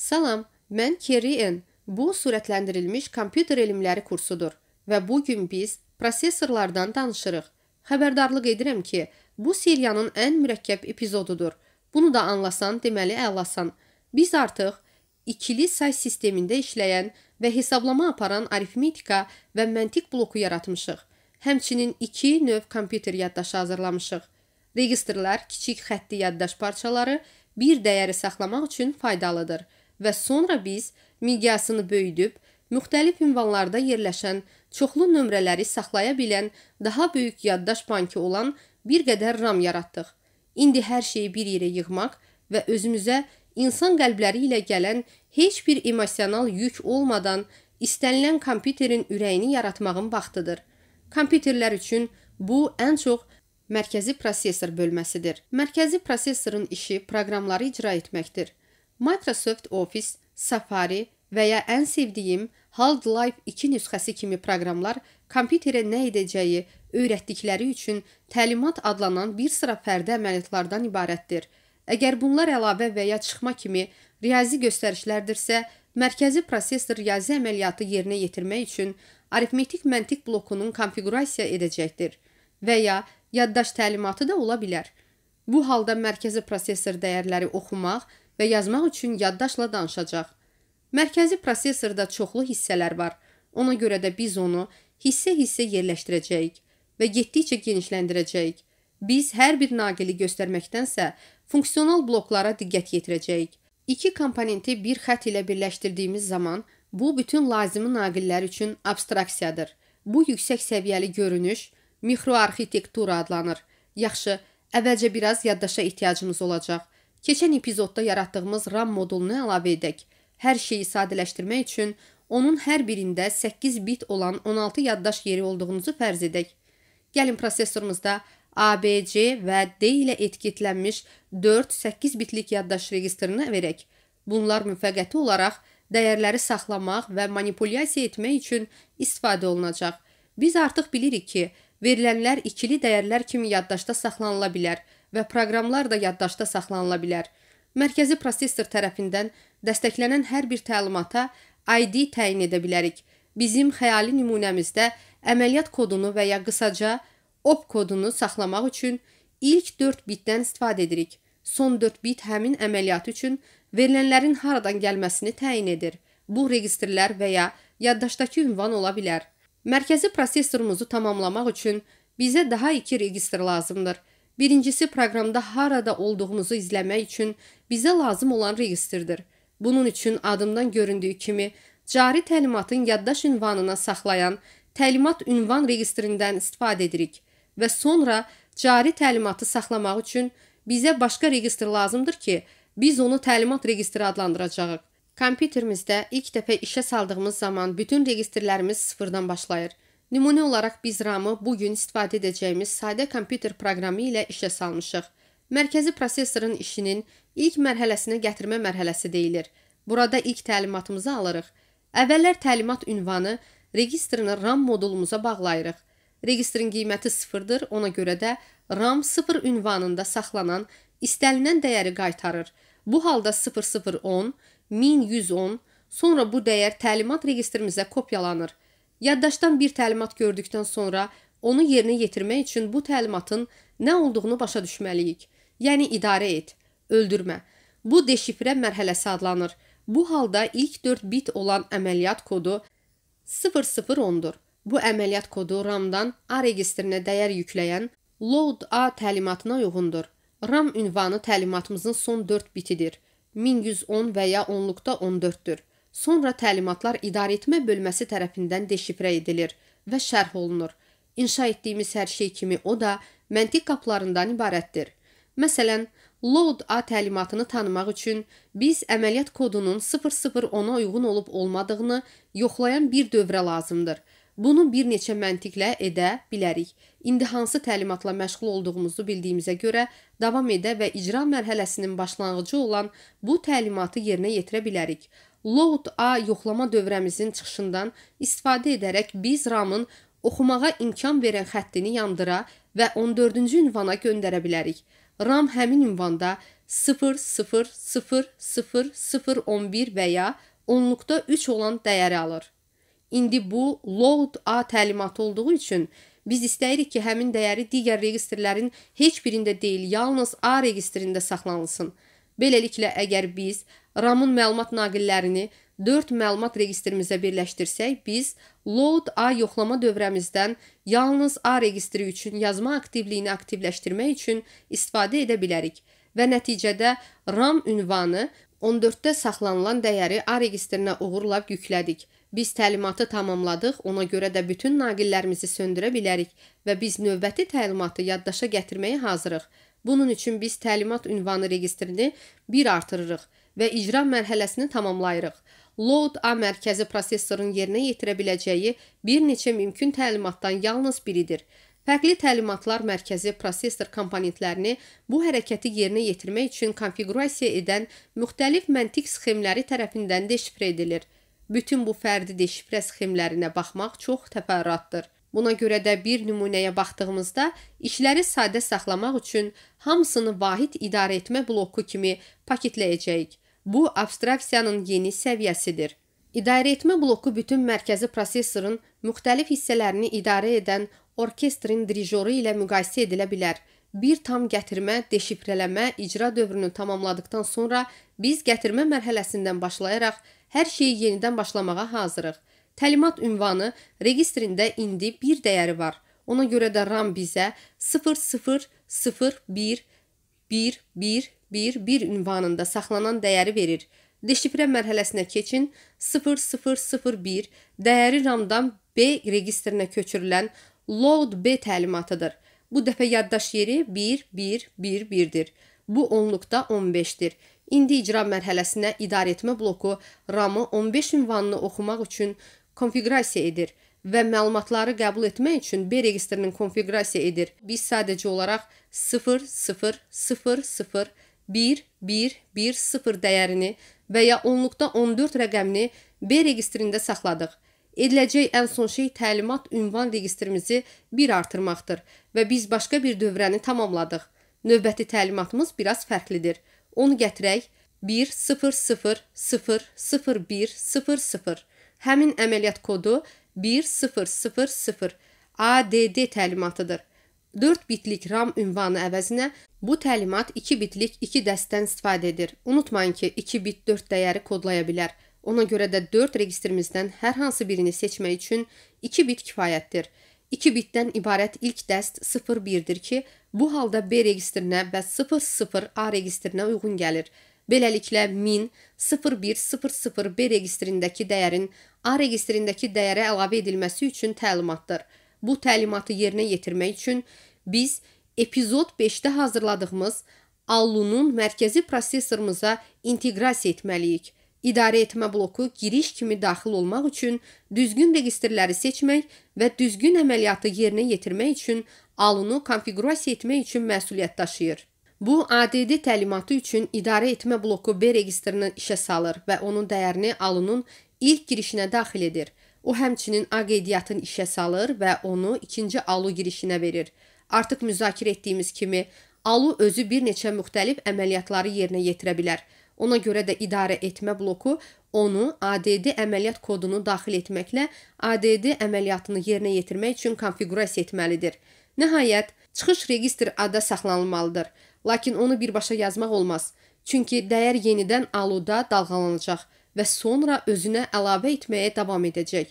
Salam, mən Kerien. Bu sürətləndirilmiş kompüter elmləri kursudur və bu gün biz prosesorlardan danışırıq. Xəbərdarlıq edirəm ki, bu seriyanın ən mürəkkəb epizodudur. Bunu da anlasan, deməli əlasan. Biz artıq ikili say sistemində işləyən və hesablama aparan arifmetika və məntiq bloku yaratmışıq. Həmçinin iki növ kompüter yaddaşı hazırlamışıq. Registrlər kiçik xətti yaddaş parçaları bir dəyəri saxlamaq üçün faydalıdır və sonra biz miqyasını böyüdüb müxtəlif ünvanlarda yerləşən çoxlu nömrələri saxlaya bilən daha böyük yaddaş bankı olan bir qədər RAM yaratdıq. İndi hər şeyi bir yerə yığmaq və özümüzə insan qəlbləri ilə gələn heç bir emosional yük olmadan istənilən kompüterin ürəyini yaratmağın vaxtıdır. Kompüterlər üçün bu ən çox mərkəzi prosesor bölməsidir. Mərkəzi prosesorun işi proqramları icra etməkdir. Microsoft Office, Safari və ya ən sevdiyim Half-Life 2 nüsxəsi kimi proqramlar kompüterə nə edəcəyi öyrətdikləri üçün təlimat adlanan bir sıra fərdi əməliyyatlardan ibarətdir. Əgər bunlar əlavə və ya çıxma kimi riyazi göstərişlərdirsə, mərkəzi prosesor riyazi əməliyyatı yerinə yetirmək üçün aritmetik məntiq blokunun konfiqurasiya edəcəkdir və ya yaddaş təlimatı da ola bilər. Bu halda mərkəzi prosesor dəyərləri oxumaq və yazmaq üçün yaddaşla danışacaq. Mərkəzi prosesorda çoxlu hissələr var. Ona görə də biz onu hissə-hissə yerləşdirəcəyik və getdikcə genişləndirəcəyik. Biz hər bir naqili göstərməkdənsə funksional bloklara diqqət yetirəcəyik. İki komponenti bir xətt ilə birləşdirdiyimiz zaman bu bütün lazımi naqillər üçün abstraksiyadır. Bu yüksək səviyyəli görünüş mikroarxitektura adlanır. Yaxşı, əvvəlcə biraz yaddaşa ehtiyacımız olacaq. Keçən epizodda yaratdığımız RAM modulunu əlavə edək. Hər şeyi sadələşdirmək üçün onun hər birində 8 bit olan 16 yaddaş yeri olduğunuzu fərz edək. Gəlin prosesorumuzda ABC və D ilə etiketlənmiş 4-8 bitlik yaddaş registrını verək. Bunlar müvəqqəti olaraq dəyərləri saxlamaq və manipulyasiya etmək üçün istifadə olunacaq. Biz artıq bilirik ki, verilənlər ikili dəyərlər kimi yaddaşda saxlanıla bilər və proqramlar da yaddaşda saxlanıla bilər. Mərkəzi prosesor tərəfindən dəstəklənən hər bir təlimata ID təyin edə bilərik. Bizim xəyali nümunəmizdə əməliyyat kodunu və ya qısaca OP kodunu saxlamaq üçün ilk 4 bitdən istifadə edirik. Son 4 bit həmin əməliyyat üçün verilənlərin haradan gəlməsini təyin edir. Bu registrlər və ya yaddaşdakı ünvan ola bilər. Mərkəzi prosesorumuzu tamamlamaq üçün bizə daha 2 registr lazımdır. Birincisi proqramda harada olduğumuzu izləmək üçün bizə lazım olan registrdir. Bunun üçün adımdan göründüyü kimi cari təlimatın yaddaş ünvanına saxlayan təlimat ünvan registrindən istifadə edirik və sonra cari təlimatı saxlamaq üçün bizə başqa registr lazımdır ki, biz onu təlimat registri adlandıracağıq. Kompüterimizdə ilk dəfə işə saldığımız zaman bütün registrlərimiz sıfırdan başlayır. Nümunə olaraq biz RAM-ı bu gün istifadə edəcəyimiz sadə kompüter proqramı ilə işə salmışıq. Mərkəzi prosesorun işinin ilk mərhələsinə gətirmə mərhələsi deyilir. Burada ilk təlimatımızı alırıq. Əvvəllər təlimat ünvanı registrini RAM modulumuza bağlayırıq. Registrin qiyməti 0-dır, ona görə də RAM 0 ünvanında saxlanan istənilən dəyəri qaytarır. Bu halda 0010, 1110, sonra bu dəyər təlimat registrimizə kopyalanır. Yaddaşdan bir təlimat gördükdən sonra onu yerinə yetirmək üçün bu təlimatın nə olduğunu başa düşməliyik. Yəni idarə et, öldürmə. Bu deşifrə mərhələsi adlanır. Bu halda ilk 4 bit olan əməliyyat kodu 0010-dur. Bu əməliyyat kodu RAM-dan A registrinə dəyər yükləyən load A təlimatına uyğundur. RAM ünvanı təlimatımızın son 4 bitidir. 1110 və ya onluqda 14-dür. Sonra təlimatlar idarəetmə bölməsi tərəfindən deşifrə edilir və şərh olunur. İnşa etdiyimiz hər şey kimi o da məntiq qaplarından ibarətdir. Məsələn, load A təlimatını tanımaq üçün biz əməliyyat kodunun 0010-a uyğun olub olmadığını yoxlayan bir dövrə lazımdır. Bunu bir neçə məntiqlə edə bilərik. İndi hansı təlimatla məşğul olduğumuzu bildiyimizə görə davam edə və icra mərhələsinin başlanğıcı olan bu təlimatı yerinə yetirə bilərik. Load A yoxlama dövrəmizin çıxışından istifadə edərək biz RAM-ın oxumağa imkan verən xəttini yandıra və 14-cü ünvana göndərə bilərik. RAM həmin ünvanda 0000011 və ya onluqda 3 olan dəyəri alır. İndi bu load A təlimatı olduğu üçün biz istəyirik ki, həmin dəyəri digər registrlərin heç birində deyil, yalnız A registrində saxlanılsın. Beləliklə, əgər biz RAM-ın məlumat naqillərini 4 məlumat registrimizə birləşdirsək, biz load A yoxlama dövrəmizdən yalnız A registri üçün yazma aktivliyini aktivləşdirmək üçün istifadə edə bilərik və nəticədə RAM ünvanı 14-də saxlanılan dəyəri A registrinə uğurla yüklədik. Biz təlimatı tamamladıq, ona görə də bütün naqillərimizi söndürə bilərik və biz növbəti təlimatı yaddaşa gətirməyə hazırıq. Bunun üçün biz təlimat ünvanı registrini 1 artırırıq və icra mərhələsini tamamlayırıq. Load A mərkəzi prosesorun yerinə yetirə biləcəyi bir neçə mümkün təlimatdan yalnız biridir. Fərqli təlimatlar mərkəzi prosesor komponentlərini bu hərəkəti yerinə yetirmək üçün konfiqurasiya edən müxtəlif məntiq sxemləri tərəfindən deşifrə edilir. Bütün bu fərdi deşifrə sxemlərinə baxmaq çox təfərrüatdır. Buna görə də bir nümunəyə baxdığımızda işləri sadə saxlamaq üçün hamısını vahid idarəetmə bloku kimi paketləyəcəyik. Bu abstraksiyanın yeni səviyyəsidir. İdarəetmə bloku bütün mərkəzi prosesorun müxtəlif hissələrini idarə edən orkestrin drijoru ilə müqayisə edilə bilər. Bir tam gətirmə, deşifrələmə, icra dövrünü tamamladıktan sonra biz gətirmə mərhələsindən başlayaraq hər şeyi yenidən başlamağa hazırıq. Təlimat ünvanı registrində indi bir dəyəri var. Ona görə də RAM bizə 0001 1111 ünvanında saxlanan dəyəri verir. Deşifrə mərhələsinə keçin 0001 dəyəri RAM-dan B registrinə köçürülən load B təlimatıdır. Bu dəfə yaddaş yeri 1111-dir. Bu onluqda 15-dir. İndi icra mərhələsinə idarəetmə bloku RAM-ı 15 ünvanını oxumaq üçün konfiqrasiya edir və məlumatları qəbul etmək üçün B registrinin konfiqrasiya edir. Biz sadəcə olaraq 0 0 0 0 1 1 1 0 dəyərini və ya onluqda 14 rəqəmini B registrində saxladıq. Ediləcək ən son şey təlimat ünvan registrimizi 1 artırmaqdır və biz başqa bir dövrəni tamamladıq. Növbəti təlimatımız biraz fərqlidir. Onu gətirək 1 0 0 0 0 1 0 0 Həmin əməliyyat kodu 1000 ADD təlimatıdır. 4 bitlik RAM ünvanı əvəzinə bu təlimat 2 bitlik 2 dəstdən istifadə edir. Unutmayın ki, 2 bit 4 dəyəri kodlaya bilər. Ona görə də 4 registrimizdən hər hansı birini seçmək üçün 2 bit kifayətdir. 2 bitdən ibarət ilk dəst 01-dir ki, bu halda B registrinə və 00A registrinə uyğun gəlir. Beləliklə 1000 0100 B registrindəki dəyərin A registrindəki dəyərə əlavə edilməsi üçün təlimatdır. Bu təlimatı yerinə yetirmək üçün biz epizod 5-də hazırladığımız Allunun mərkəzi prosesorumuza inteqrasiya etməliyik. İdarə etmə bloku giriş kimi daxil olmaq üçün düzgün registrləri seçmək və düzgün əməliyyatı yerinə yetirmək üçün Allunu konfiqurasiya etmək üçün məsuliyyət daşıyır. Bu ADD təlimatı üçün idarə etmə bloku B registrindən işə salır və onun dəyərini alunun ilk girişinə daxil edir. O həmçinin A qeydiyyatını işə salır və onu ikinci alu girişinə verir. Artıq müzakirə etdiyimiz kimi, alu özü bir neçə müxtəlif əməliyyatları yerinə yetirə bilər. Ona görə də idarə etmə bloku onu ADD əməliyyat kodunu daxil etməklə ADD əməliyyatını yerinə yetirmək üçün konfiqurasiya etməlidir. Nəhayət, çıxış registr ada saxlanılmalıdır. Lakin onu birbaşa yazmaq olmaz. Çünki dəyər yenidən aluda dalğalanacaq və sonra özünə əlavə etməyə davam edəcək.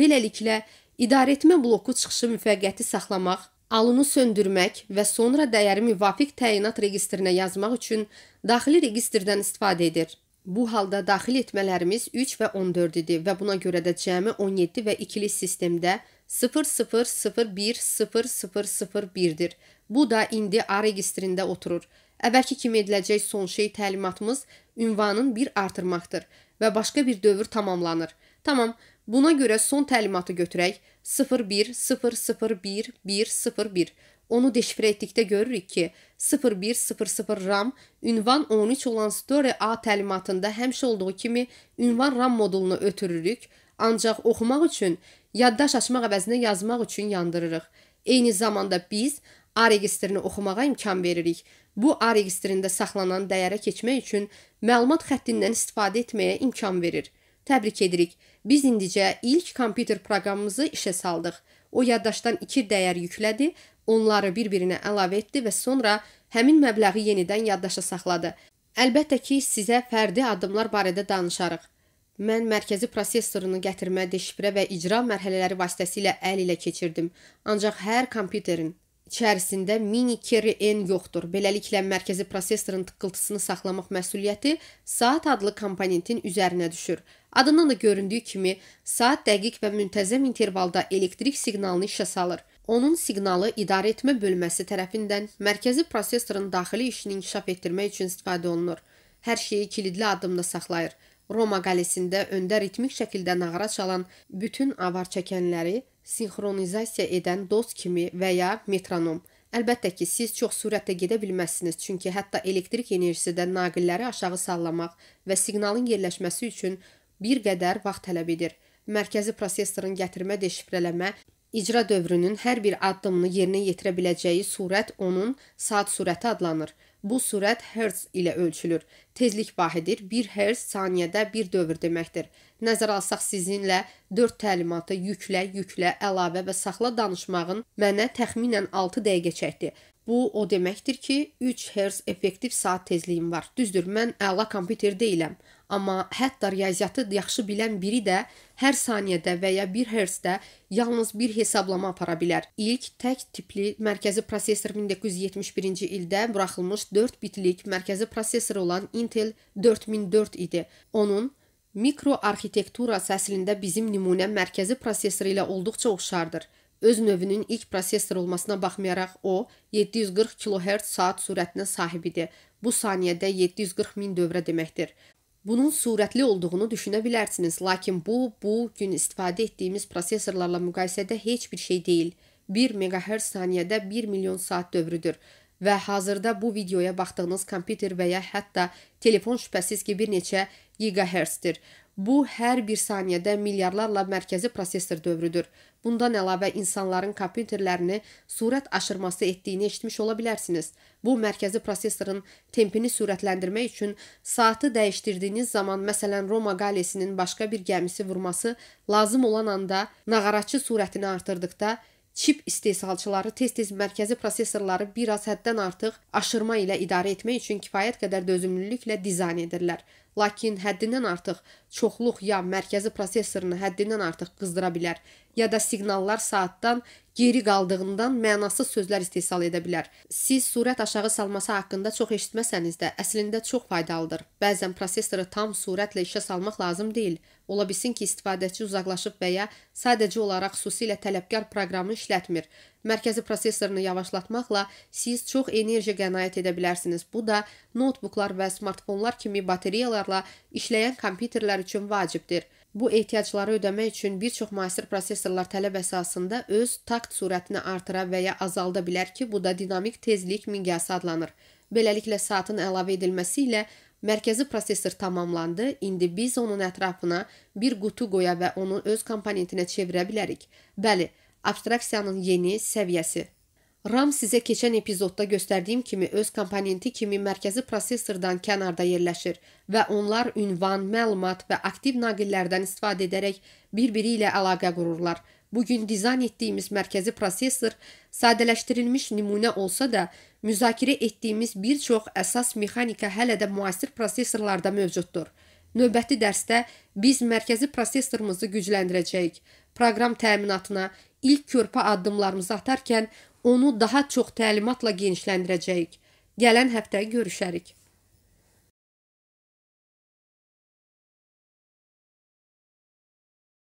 Beləliklə, idarəetmə bloku çıxışı müvəqqəti saxlamaq, alunu söndürmək və sonra dəyəri müvafiq təyinat registrinə yazmaq üçün daxili registrdən istifadə edir. Bu halda daxil etmələrimiz 3 və 14 idi və buna görə də cəmi 17 və ikili sistemdə 0001001-dir. Bu da indi A registrində oturur. Əvvəlki kimi ediləcək son şey təlimatımız ünvanın bir artırmaqdır və başqa bir dövr tamamlanır. Tamam, buna görə son təlimatı götürək. 010011101. Onu deşifrə etdikdə görürük ki, 0100 RAM ünvan 13 olan Store A təlimatında həmişə olduğu kimi ünvan RAM modulunu ötürürük, ancaq oxumaq üçün yaddaş açmaq əvəzinə yazmaq üçün yandırırıq. Eyni zamanda biz A registrini oxumağa imkan veririk. Bu A registrində saxlanan dəyərə keçmək üçün məlumat xəttindən istifadə etməyə imkan verir. Təbrik edirik. Biz indicə ilk kompüter proqramımızı işə saldıq. O yaddaşdan 2 dəyər yüklədi, onları bir-birinə əlavə etdi və sonra həmin məbləği yenidən yaddaşa saxladı. Əlbəttə ki, sizə fərdi addımlar barədə danışarıq. Mən mərkəzi prosessorunu gətirmə, deşifrə və icra mərhələləri vasitəsilə əl ilə keçirdim. Ancaq hər kompüterin içərisində mini carry n yoxdur. Beləliklə mərkəzi prosessorun tıqqıltısını saxlamaq məsuliyyəti saat adlı komponentin üzərinə düşür. Adından da göründüyü kimi, saat dəqiq və müntəzəm intervalda elektrik siqnalını işə salır. Onun siqnalı idarəetmə bölməsi tərəfindən mərkəzi prosessorun daxili işini inkişaf etdirmək üçün istifadə olunur. Hər şeyi kilidli addımda saxlayır. Roma qalesində öndə ritmik şəkildə nağara çalan bütün avar çəkənləri sinxronizasiya edən dost kimi və ya metronom. Əlbəttə ki, siz çox sürətlə gedə bilməzsiniz, çünki hətta elektrik enerjisi də naqilləri aşağı sallamaq və siqnalın yerləşməsi üçün bir qədər vaxt tələb edir. Mərkəzi prosesorun gətirmə deşifrələmə icra dövrünün hər bir addımını yerinə yetirə biləcəyi sürət onun saat sürəti adlanır. Bu sürət hertz ilə ölçülür. Tezlik vahidir. 1 hertz saniyədə 1 dövr deməkdir. Nəzərə alsaq sizinlə 4 təlimatı yüklə, yüklə, əlavə və saxla danışmağın mənə təxminən 6 dəqiqə çəkdi. Bu o deməkdir ki, 3 hertz effektiv saat tezliyim var. Düzdür, mən əla kompüter deyiləm. Amma hətta riyaziyyatı yaxşı bilən biri də hər saniyədə və ya 1 hertzdə yalnız bir hesablama apara bilər. İlk tək tipli mərkəzi prosesor 1971-ci ildə buraxılmış 4 bitlik mərkəzi prosesor olan Intel 4004 idi. Onun mikroarxitekturası əslində bizim nümunə mərkəzi prosesor ilə olduqca oxşardır. Öz növünün ilk prosesor olmasına baxmayaraq o 740 kHz saat sürətinə sahib idi. Bu saniyədə 740 min dövrə deməkdir bunun sürətli olduğunu düşünə bilərsiniz, lakin bu bu gün istifadə etdiyimiz prosesorlarla müqayisədə heç bir şey deyil. 1 MHz saniyədə 1 milyon saat dövrüdür və hazırda bu videoya baxdığınız kompüter və ya hətta telefon şübhəsiz ki, bir neçə gigahertzdir. Bu hər bir saniyədə milyarlarla mərkəzi prosessor dövrüdür. Bundan əlavə insanların kompüterlərini sürət aşırması etdiyini eşitmiş ola bilərsiniz. Bu mərkəzi prosessorun tempini sürətləndirmək üçün saatı dəyişdirdiyiniz zaman, məsələn, Roma qalesinin başqa bir gəmisi vurması lazım olan anda nağaraçı sürətini artırdıqda çip istehsalçıları tez-tez mərkəzi prosesorları bir az həddən artıq aşırma ilə idarə etmək üçün kifayət qədər dözümlülüklə dizayn edirlər lakin həddindən artıq çoxluq ya mərkəzi prosessorunu həddindən artıq qızdıra bilər, ya da siqnallar saatdan geri qaldığından mənasız sözlər istehsal edə bilər. Siz sürət aşağı salması haqqında çox eşitməsəniz də, əslində çox faydalıdır. Bəzən prosessoru tam sürətlə işə salmaq lazım deyil. Ola bilsin ki, istifadəçi uzaqlaşıb və ya sadəcə olaraq xüsusilə tələbkar proqramı işlətmir Mərkəzi prosesorunu yavaşlatmaqla siz çox enerji qənaət edə bilərsiniz. Bu da notbuklar və smartfonlar kimi batareyalarla işləyən kompüterlər üçün vacibdir. Bu ehtiyacları ödəmək üçün bir çox müasir prosesorlar tələb əsasında öz takt sürətini artıra və ya azalda bilər ki, bu da dinamik tezlik miqyası adlanır. Beləliklə saatın əlavə edilməsi ilə mərkəzi prosesor tamamlandı. İndi biz onun ətrafına bir qutu qoya və onu öz komponentinə çevirə bilərik. Bəli, abstraksiyanın yeni səviyyəsi. RAM sizə keçən epizodda göstərdiyim kimi öz komponenti kimi mərkəzi prosesordan kənarda yerləşir və onlar ünvan, məlumat və aktiv naqillərdən istifadə edərək bir-biri ilə əlaqə qururlar. Bu gün dizayn etdiyimiz mərkəzi prosesor sadələşdirilmiş nümunə olsa da, müzakirə etdiyimiz bir çox əsas mexanika hələ də müasir prosesorlarda mövcuddur. Növbəti dərsdə biz mərkəzi prosesorumuzu gücləndirəcəyik proqram təminatına, ilk körpə addımlarımızı atarkən onu daha çox təlimatla genişləndirəcəyik. Gələn həftə görüşərik.